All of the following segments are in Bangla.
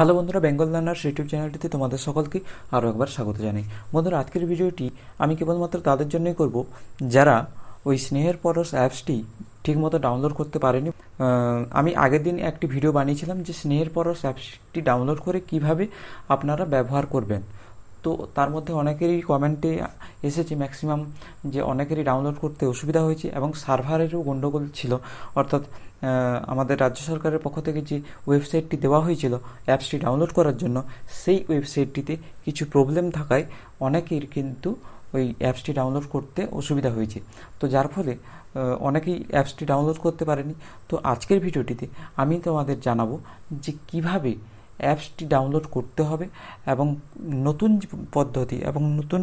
হ্যালো বন্ধুরা বেঙ্গল লার্নার্স ইউটিউব চ্যানেলটিতে তোমাদের সকলকে আরও একবার স্বাগত জানাই বন্ধুরা আজকের ভিডিওটি আমি কেবলমাত্র তাদের জন্যই করব যারা ওই স্নেহের পরশ অ্যাপসটি ঠিকমতো ডাউনলোড করতে পারেনি আমি আগের দিন একটি ভিডিও বানিয়েছিলাম যে স্নেহের পরশ অ্যাপসটি ডাউনলোড করে কিভাবে আপনারা ব্যবহার করবেন তো তার মধ্যে অনেকেরই কমেন্টে এসেছে ম্যাক্সিমাম যে অনেকেরই ডাউনলোড করতে অসুবিধা হয়েছে এবং সার্ভারেরও গণ্ডগোল ছিল অর্থাৎ আমাদের রাজ্য সরকারের পক্ষ থেকে যে ওয়েবসাইটটি দেওয়া হয়েছিল অ্যাপসটি ডাউনলোড করার জন্য সেই ওয়েবসাইটটিতে কিছু প্রবলেম থাকায় অনেকের কিন্তু ওই অ্যাপসটি ডাউনলোড করতে অসুবিধা হয়েছে তো যার ফলে অনেকেই অ্যাপসটি ডাউনলোড করতে পারেনি তো আজকের ভিডিওটিতে আমি তোমাদের জানাবো যে কিভাবে অ্যাপসটি ডাউনলোড করতে হবে এবং নতুন পদ্ধতি এবং নতুন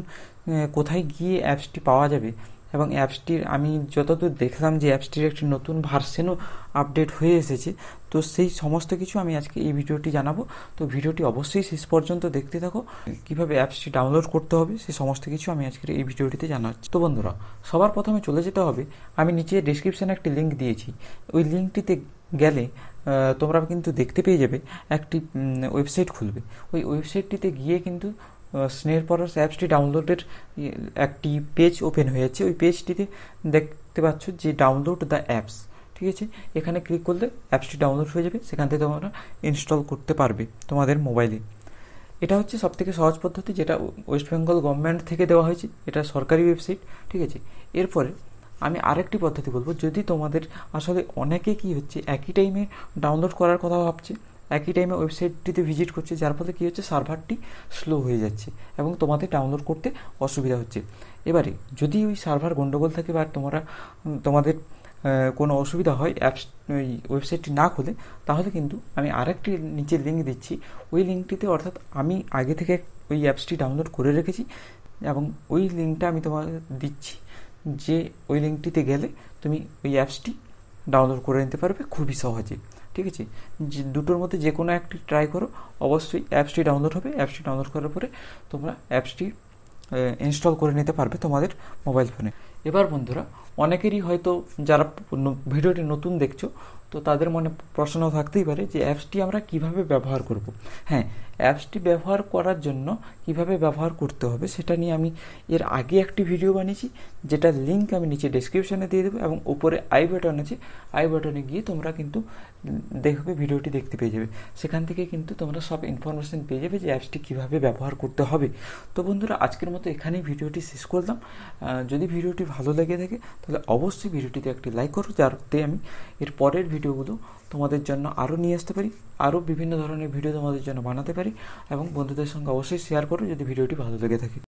কোথায় গিয়ে অ্যাপসটি পাওয়া যাবে এবং অ্যাপসটির আমি যতদূর দেখলাম যে অ্যাপসটির একটি নতুন ভার্সেনও আপডেট হয়ে এসেছে তো সেই সমস্ত কিছু আমি আজকে এই ভিডিওটি জানাবো তো ভিডিওটি অবশ্যই শেষ পর্যন্ত দেখতে থাকো কীভাবে অ্যাপসটি ডাউনলোড করতে হবে সেই সমস্ত কিছু আমি আজকের এই ভিডিওটিতে জানাচ্ছি তো বন্ধুরা সবার প্রথমে চলে যেতে হবে আমি নিচে ডিসক্রিপশানে একটি লিঙ্ক দিয়েছি ওই লিঙ্কটিতে গেলে তোমরা কিন্তু দেখতে পেয়ে যাবে একটি ওয়েবসাইট খুলবে ওই ওয়েবসাইটটিতে গিয়ে কিন্তু স্নেহের পর অ্যাপসটি ডাউনলোডের ইয়ে, একটি পেজ ওপেন হয়ে যাচ্ছে ওই পেজটিতে দেখতে পাচ্ছ যে ডাউনলোড দ্য অ্যাপস ঠিক আছে এখানে ক্লিক করলে অ্যাপসটি ডাউনলোড হয়ে যাবে সেখান থেকে তোমরা ইনস্টল করতে পারবে তোমাদের মোবাইলে এটা হচ্ছে সবথেকে সহজ পদ্ধতি যেটা ওয়েস্ট বেঙ্গল গভর্নমেন্ট থেকে দেওয়া হয়েছে এটা সরকারি ওয়েবসাইট ঠিক আছে এরপরে আমি আরেকটি পদ্ধতি বলবো যদি তোমাদের আসলে অনেকে কি হচ্ছে একই টাইমে ডাউনলোড করার কথা ভাবছে একই টাইমে ওয়েবসাইটটিতে ভিজিট করছে যার ফলে কী হচ্ছে সার্ভারটি স্লো হয়ে যাচ্ছে এবং তোমাদের ডাউনলোড করতে অসুবিধা হচ্ছে এবারে যদি ওই সার্ভার গণ্ডগোল থাকে বা তোমরা তোমাদের কোনো অসুবিধা হয় অ্যাপস ওই ওয়েবসাইটটি না খোলে তাহলে কিন্তু আমি আরেকটি নিচের লিঙ্ক দিচ্ছি ওই লিঙ্কটিতে অর্থাৎ আমি আগে থেকে ওই অ্যাপসটি ডাউনলোড করে রেখেছি এবং ওই লিঙ্কটা আমি তোমাকে দিচ্ছি যে ওই লিঙ্কটিতে গেলে তুমি ওই অ্যাপসটি ডাউনলোড করে নিতে পারবে খুবই সহজে ঠিক আছে যে দুটোর মধ্যে যে কোনো একটি ট্রাই করো অবশ্যই অ্যাপসটি ডাউনলোড হবে অ্যাপসটি ডাউনলোড করার পরে তোমরা অ্যাপসটি ইনস্টল করে নিতে পারবে তোমাদের মোবাইল ফোনে এবার বন্ধুরা অনেকেরই হয়তো যারা ভিডিওটি নতুন দেখছো তো তাদের মনে প্রশ্ন থাকতেই পারে যে অ্যাপসটি আমরা কিভাবে ব্যবহার করব হ্যাঁ অ্যাপসটি ব্যবহার করার জন্য কিভাবে ব্যবহার করতে হবে সেটা নিয়ে আমি এর আগে একটি ভিডিও বানিয়েছি যেটা লিঙ্ক আমি নিচে ডিসক্রিপশানে দিয়ে দেবো এবং উপরে আই বাটন আছে আই বাটনে গিয়ে তোমরা কিন্তু দেখবে ভিডিওটি দেখতে পেয়ে যাবে সেখান থেকে কিন্তু তোমরা সব ইনফরমেশান পেয়ে যাবে যে অ্যাপসটি কীভাবে ব্যবহার করতে হবে তো বন্ধুরা আজকের মতো এখানেই ভিডিওটি শেষ করলাম যদি ভিডিওটি ভালো লেগে থাকে তাহলে অবশ্যই ভিডিওটিতে একটি লাইক করো যাতে আমি এর পরের ভিডিওগুলো তোমাদের জন্য আরও নিয়ে আসতে পারি আরও বিভিন্ন ধরনের ভিডিও তোমাদের জন্য বানাতে পারি এবং বন্ধুদের সঙ্গে অবশ্যই শেয়ার করো যদি ভিডিওটি ভালো লেগে থাকে